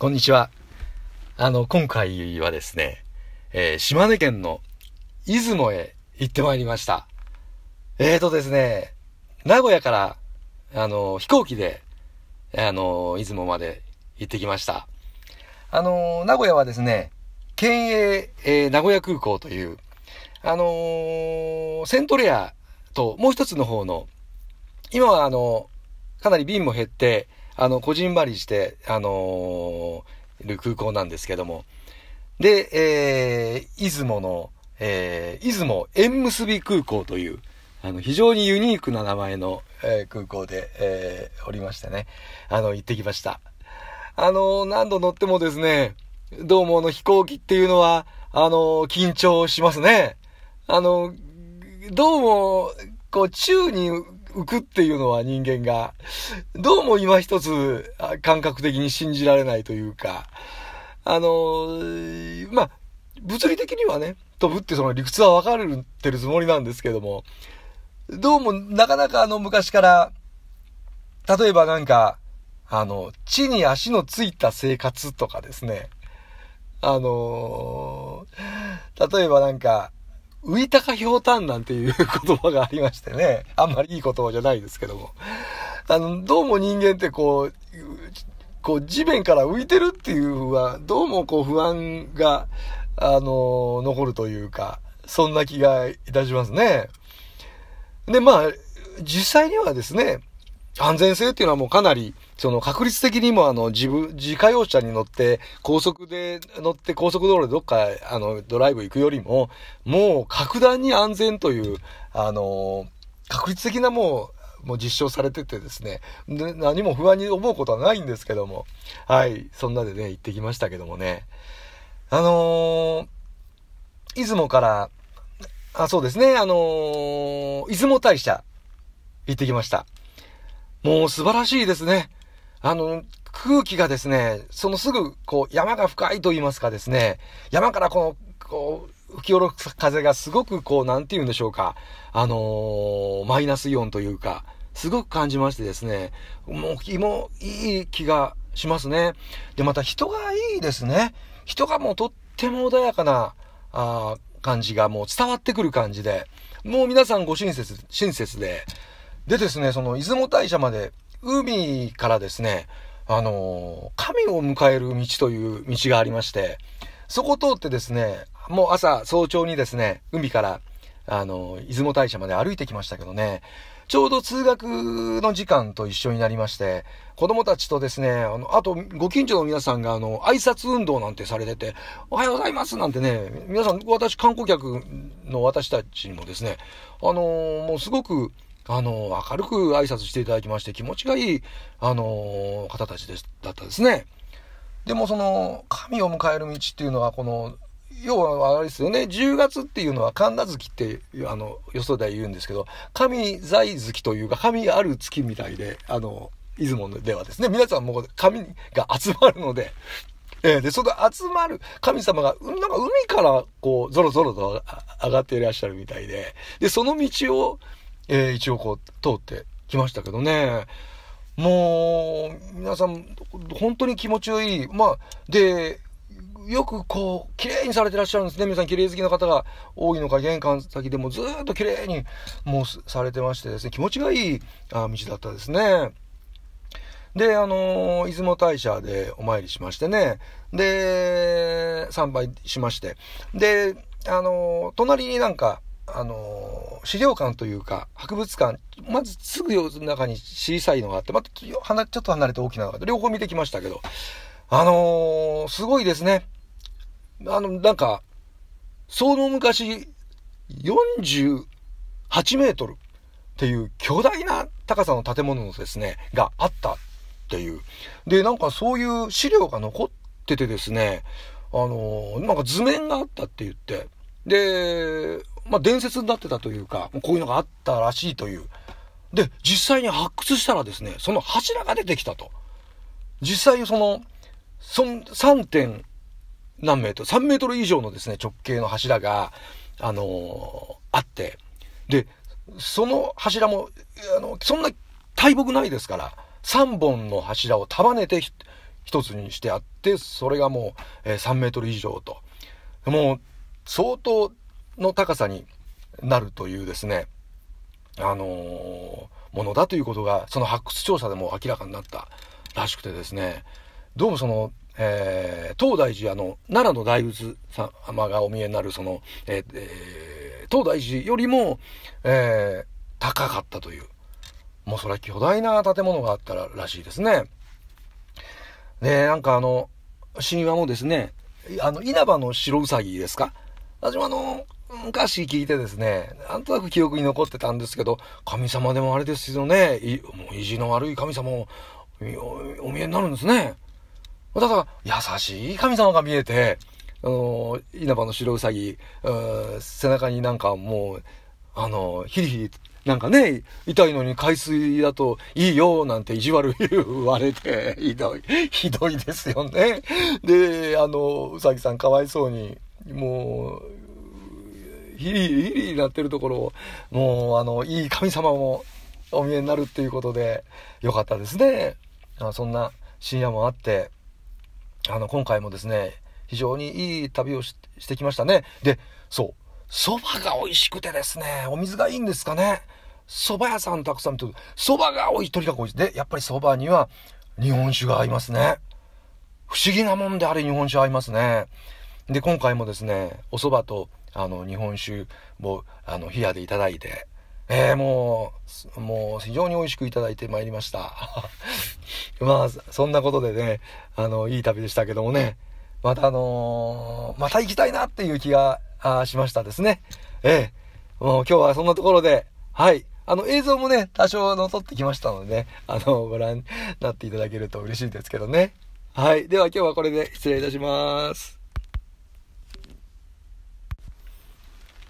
こんにちは。あの、今回はですね、えー、島根県の出雲へ行ってまいりました。えーとですね、名古屋から、あの、飛行機で、あの、出雲まで行ってきました。あの、名古屋はですね、県営、えー、名古屋空港という、あのー、セントレアともう一つの方の、今はあの、かなり便も減って、あの、こじんまりして、あのー、る空港なんですけども。で、えー、出雲の、えー、出雲縁結び空港という、あの、非常にユニークな名前の、えー、空港で、えー、おりましてね。あの、行ってきました。あのー、何度乗ってもですね、どうもあの飛行機っていうのは、あのー、緊張しますね。あのー、どうも、こう、宙に浮くっていうのは人間が、どうも今一つ感覚的に信じられないというか、あの、まあ、物理的にはね、飛ぶってその理屈は分かれてるつもりなんですけども、どうもなかなかあの昔から、例えばなんか、あの、地に足のついた生活とかですね、あの例えばなんか、浮いたかひょうたんなんていう言葉がありましてね。あんまりいい言葉じゃないですけども。あの、どうも人間ってこう、こう地面から浮いてるっていうのは、どうもこう不安が、あの、残るというか、そんな気がいたしますね。で、まあ、実際にはですね、安全性っていうのはもうかなり、その確率的にもあの自分、自家用車に乗って高速で乗って高速道路でどっかあのドライブ行くよりも、もう格段に安全という、あの、確率的なもう、もう実証されててですね。で、何も不安に思うことはないんですけども。はい。そんなでね、行ってきましたけどもね。あのー、出雲から、あ、そうですね、あのー、出雲大社、行ってきました。もう素晴らしいですね。あの、空気がですね、そのすぐ、こう、山が深いと言いますかですね、山からこの、こう、吹き下ろす風がすごくこう、なんて言うんでしょうか、あのー、マイナスイオンというか、すごく感じましてですね、もう気もいい気がしますね。で、また人がいいですね。人がもうとっても穏やかな、あ感じがもう伝わってくる感じで、もう皆さんご親切、親切で、でですね、その出雲大社まで、海からですね、あの神を迎える道という道がありまして、そこ通ってですね、もう朝、早朝にですね、海から、あの、出雲大社まで歩いてきましたけどね、ちょうど通学の時間と一緒になりまして、子供たちとですね、あの、あと、ご近所の皆さんが、あの、挨拶運動なんてされてて、おはようございますなんてね、皆さん、私、観光客の私たちにもですね、あのもうすごく、あの、明るく挨拶していただきまして、気持ちがいい、あの、方たちです、だったですね。でもその、神を迎える道っていうのは、この、要はあれですよね、10月っていうのは神奈月って、あの、よそでは言うんですけど、神在月というか、神ある月みたいで、あの、出雲ではですね、皆さんもう神が集まるので、えー、で、その集まる神様が、なんか海からこう、ぞろぞろと上がっていらっしゃるみたいで、で、その道を、えー、一応こう、通ってきましたけどね。もう、皆さん、本当に気持ちよい。まあ、で、よくこう、綺麗にされてらっしゃるんですね。皆さん綺麗好きの方が多いのか、玄関先でもずっと綺麗に、もうされてましてですね、気持ちがいいあ道だったですね。で、あのー、出雲大社でお参りしましてね、で、参拝しまして、で、あのー、隣になんか、あの、資料館というか、博物館、まずすぐ中に小さいのがあって、またちょっと離れて大きなのがあって、両方見てきましたけど、あのー、すごいですね。あの、なんか、その昔、48メートルっていう巨大な高さの建物のですね、があったっていう。で、なんかそういう資料が残っててですね、あのー、なんか図面があったって言って、で、まあ、伝説になってたというか、こういうのがあったらしいという。で、実際に発掘したらですね、その柱が出てきたと。実際その、その3点何メートル、3メートル以上のですね、直径の柱が、あのー、あって、で、その柱も、あの、そんな大木ないですから、3本の柱を束ねて一つにしてあって、それがもう、えー、3メートル以上と。もう、相当の高さになるというですね、あのー、ものだということが、その発掘調査でも明らかになったらしくてですね、どうもその、えー、東大寺、あの、奈良の大仏様がお見えになる、その、えー東大寺よりも、えー、高かったという。もうそれは巨大な建物があったららしいですね。で、なんかあの、神話もですね、あの、稲葉の白うさぎですか私もあの、昔聞いてですね、なんとなく記憶に残ってたんですけど、神様でもあれですよね、いもう意地の悪い神様をお見えになるんですね。ただ、優しい神様が見えて、あの、稲葉の白うさぎ、背中になんかもう、あの、ヒリヒリ、なんかね、痛いのに海水だといいよ、なんて意地悪言われて、ひどい、ひどいですよね。で、あの、うさぎさんかわいそうに、もう、ヒリヒリなってるところを、もう、あの、いい神様もお見えになるっていうことで、よかったですね。あそんな深夜もあって、あの、今回もですね、非常にいい旅をしてきましたね。で、そう、蕎麦が美味しくてですね、お水がいいんですかね。蕎麦屋さんたくさんと、蕎麦が美味しい、とにかく美味しい。で、やっぱり蕎麦には日本酒が合いますね。不思議なもんであれ日本酒合いますね。で、今回もですね、お蕎麦とあの、日本酒を、あの、冷やでいただいて、えー、もう、もう非常に美味しくいただいてまいりました。まあ、そんなことでね、あの、いい旅でしたけどもね、またあのー、また行きたいなっていう気がしましたですね。ええー、もう今日はそんなところで、はい、あの映像もね、多少の撮ってきましたのでね、あの、ご覧になっていただけると嬉しいですけどね。はい、では今日はこれで失礼いたします。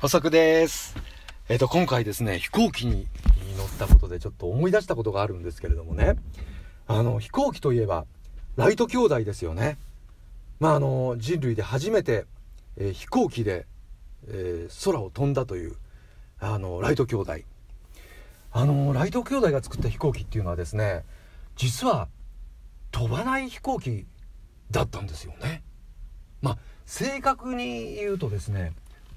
補足です。えっ、ー、と、今回ですね、飛行機に乗ったことでちょっと思い出したことがあるんですけれどもね、あの、飛行機といえば、ライト兄弟ですよね。まあ、あの、人類で初めて、えー、飛行機で、えー、空を飛んだという、あの、ライト兄弟。あの、ライト兄弟が作った飛行機っていうのはですね、実は飛ばない飛行機だったんですよね。まあ、正確に言うとですね、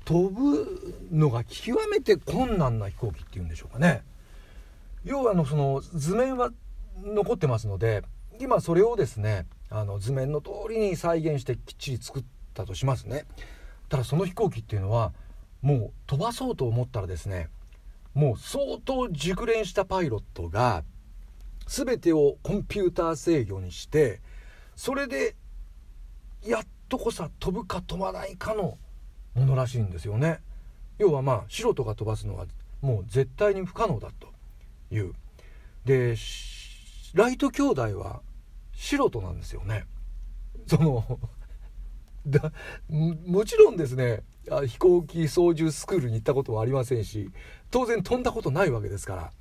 飛ぶのが極めて困難な飛行機っていうんでしょうかね。要はあのその図面は残ってますので今それをですねあの図面の通りに再現してきっちり作ったとしますね。ただその飛行機っていうのはもう飛ばそうと思ったらですねもう相当熟練したパイロットが全てをコンピューター制御にしてそれでやっとこさ飛ぶか飛ばないかのものらしいんですよね。要はまあ素人が飛ばすのはもう絶対に不可能だという。でライト兄弟は素人なんですよね。その だもちろんですね飛行機操縦スクールに行ったことはありませんし当然飛んだことないわけですから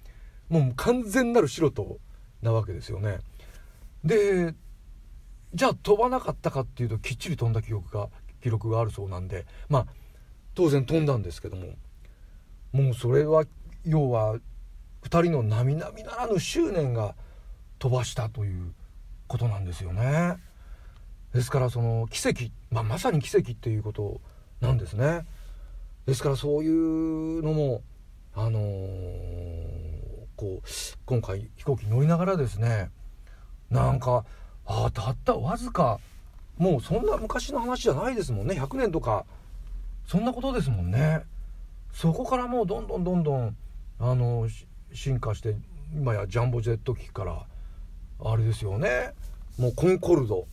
もう完全なる素人なわけですよね。でじゃあ飛ばなかったかっていうときっちり飛んだ記憶が記録があるそうなんでまあ当然飛んだんですけどももうそれは要は2人の並々ならぬ執念が飛ばしたということなんですよね。ですからその奇跡、まあ、まさに奇跡っていうことなんですね。ですからそういうのもあのー、こう今回飛行機乗りながらですねなんかあたったわずかもうそんな昔の話じゃないですもんね100年とかそんなことですもんねそこからもうどんどんどんどんあの進化して今やジャンボジェット機からあれですよねもうコンコルド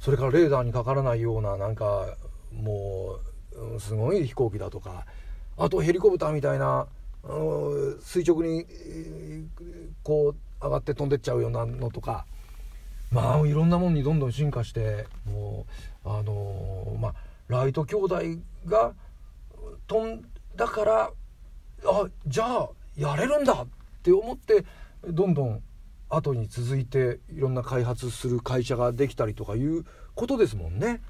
それからレーダーにかからないようななんかもうすごい飛行機だとかあとヘリコプターみたいな垂直にこう上がって飛んでっちゃうようなのとかまあいろんなものにどんどん進化してもうあのまあライト兄弟が飛んだからあじゃあやれるんだって思ってどんどん後に続いていろんな開発する会社ができたりとかいうことですもんね。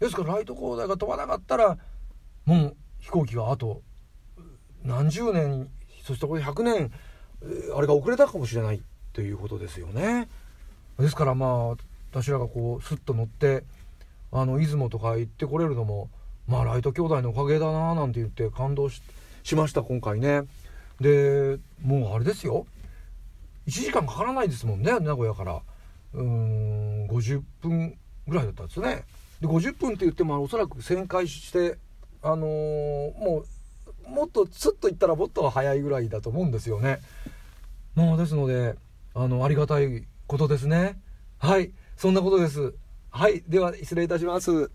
ですからライト兄弟が飛ばなかったらもう飛行機があと何十年そしてこれ100年あれが遅れたかもしれないということですよね。ですからまあ私らがこうスッと乗ってあの出雲とか行ってこれるのもまあライト兄弟のおかげだななんて言って感動しました今回ねでもうあれですよ1時間かからないですもんね名古屋からうん50分ぐらいだったんですねで50分って言ってもおそらく旋回してあのー、もうもっとスッと行ったらもっと早いぐらいだと思うんですよねまあですのであのありがたいことですね。はい。そんなことです。はい。では、失礼いたします。